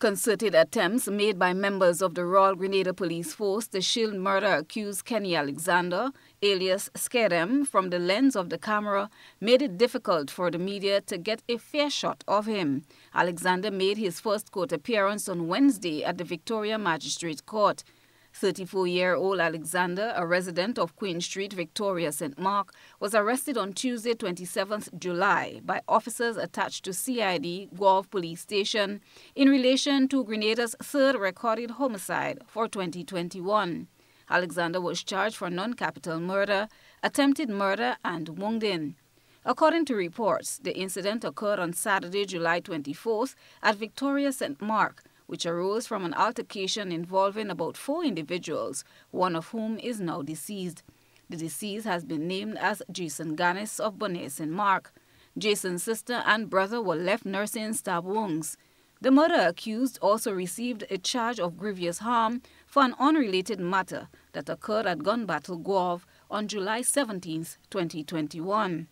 Concerted attempts made by members of the Royal Grenada Police Force to shield murder accused Kenny Alexander, alias Skerem, from the lens of the camera made it difficult for the media to get a fair shot of him. Alexander made his first court appearance on Wednesday at the Victoria Magistrate Court. 34-year-old Alexander, a resident of Queen Street, Victoria, St. Mark, was arrested on Tuesday, 27 July, by officers attached to CID Guelph Police Station in relation to Grenada's third recorded homicide for 2021. Alexander was charged for non-capital murder, attempted murder, and wounding. According to reports, the incident occurred on Saturday, July 24th at Victoria St. Mark which arose from an altercation involving about four individuals, one of whom is now deceased. The deceased has been named as Jason Gannis of Bonaire St. Mark. Jason's sister and brother were left nursing stab wounds. The murder accused also received a charge of grievous harm for an unrelated matter that occurred at Gun Battle Guav on July 17, 2021.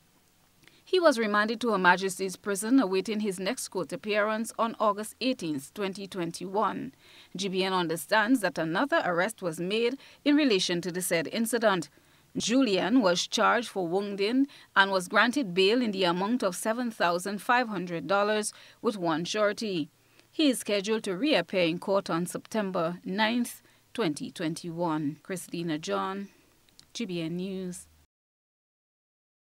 He was remanded to Her Majesty's prison awaiting his next court appearance on August 18, 2021. GBN understands that another arrest was made in relation to the said incident. Julian was charged for wounding and was granted bail in the amount of $7,500 with one surety. He is scheduled to reappear in court on September 9, 2021. Christina John, GBN News.